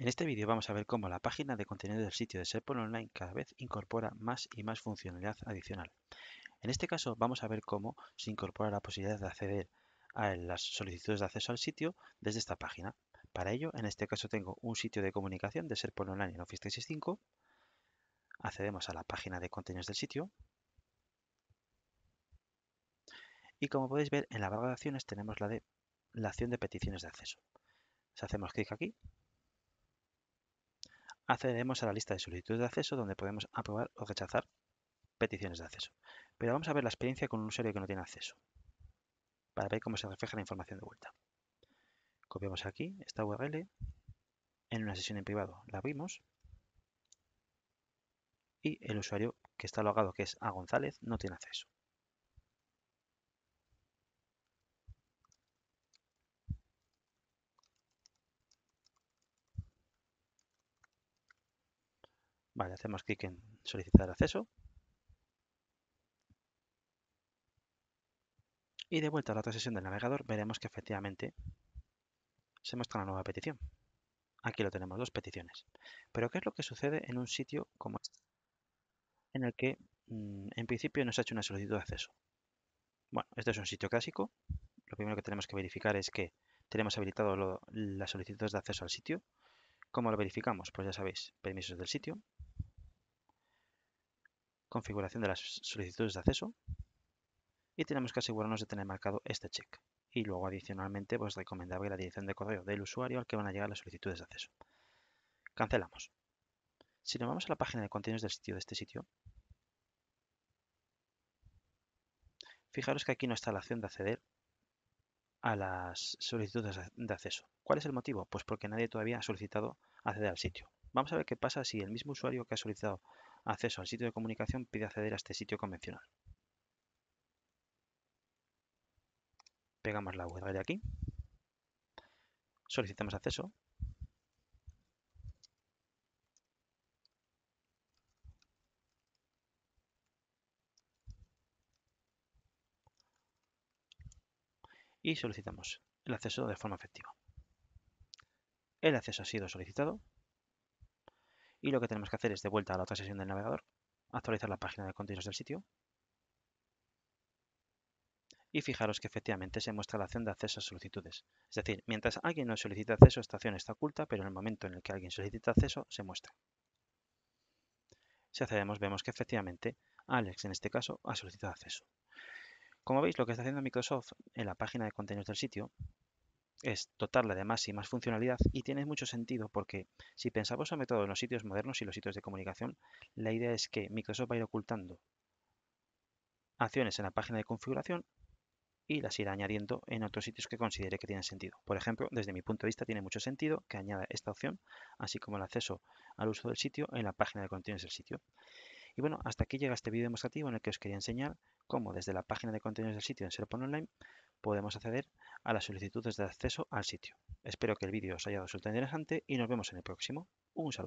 En este vídeo vamos a ver cómo la página de contenido del sitio de Serpol Online cada vez incorpora más y más funcionalidad adicional. En este caso vamos a ver cómo se incorpora la posibilidad de acceder a las solicitudes de acceso al sitio desde esta página. Para ello, en este caso tengo un sitio de comunicación de Serpol Online en Office 365. Accedemos a la página de contenidos del sitio. Y como podéis ver, en la barra de acciones tenemos la de la acción de peticiones de acceso. Si hacemos clic aquí, accedemos a la lista de solicitudes de acceso donde podemos aprobar o rechazar peticiones de acceso. Pero vamos a ver la experiencia con un usuario que no tiene acceso, para ver cómo se refleja la información de vuelta. Copiamos aquí esta URL, en una sesión en privado la abrimos y el usuario que está logado, que es A González, no tiene acceso. Vale, hacemos clic en solicitar acceso. Y de vuelta a la otra sesión del navegador veremos que efectivamente se muestra una nueva petición. Aquí lo tenemos, dos peticiones. Pero ¿qué es lo que sucede en un sitio como este? En el que mm, en principio nos ha hecho una solicitud de acceso. Bueno, este es un sitio clásico. Lo primero que tenemos que verificar es que tenemos habilitado las solicitudes de acceso al sitio. ¿Cómo lo verificamos? Pues ya sabéis, permisos del sitio, configuración de las solicitudes de acceso y tenemos que asegurarnos de tener marcado este check. Y luego adicionalmente pues recomendable la dirección de correo del usuario al que van a llegar las solicitudes de acceso. Cancelamos. Si nos vamos a la página de contenidos del sitio de este sitio, fijaros que aquí no está la opción de acceder a las solicitudes de acceso. ¿Cuál es el motivo? Pues porque nadie todavía ha solicitado acceder al sitio. Vamos a ver qué pasa si el mismo usuario que ha solicitado acceso al sitio de comunicación pide acceder a este sitio convencional. Pegamos la web de aquí. Solicitamos acceso. Y solicitamos el acceso de forma efectiva. El acceso ha sido solicitado y lo que tenemos que hacer es de vuelta a la otra sesión del navegador, actualizar la página de contenidos del sitio. Y fijaros que efectivamente se muestra la acción de acceso a solicitudes. Es decir, mientras alguien no solicita acceso, esta acción está oculta, pero en el momento en el que alguien solicita acceso, se muestra. Si accedemos, vemos que efectivamente Alex, en este caso, ha solicitado acceso. Como veis, lo que está haciendo Microsoft en la página de contenidos del sitio es dotarla de más y más funcionalidad y tiene mucho sentido porque si pensamos sobre todo en los sitios modernos y los sitios de comunicación, la idea es que Microsoft va a ir ocultando acciones en la página de configuración y las irá añadiendo en otros sitios que considere que tienen sentido. Por ejemplo, desde mi punto de vista tiene mucho sentido que añada esta opción, así como el acceso al uso del sitio en la página de contenidos del sitio. Y bueno, hasta aquí llega este vídeo demostrativo en el que os quería enseñar cómo desde la página de contenidos del sitio en Serpon Online podemos acceder a las solicitudes de acceso al sitio. Espero que el vídeo os haya resultado interesante y nos vemos en el próximo. Un saludo.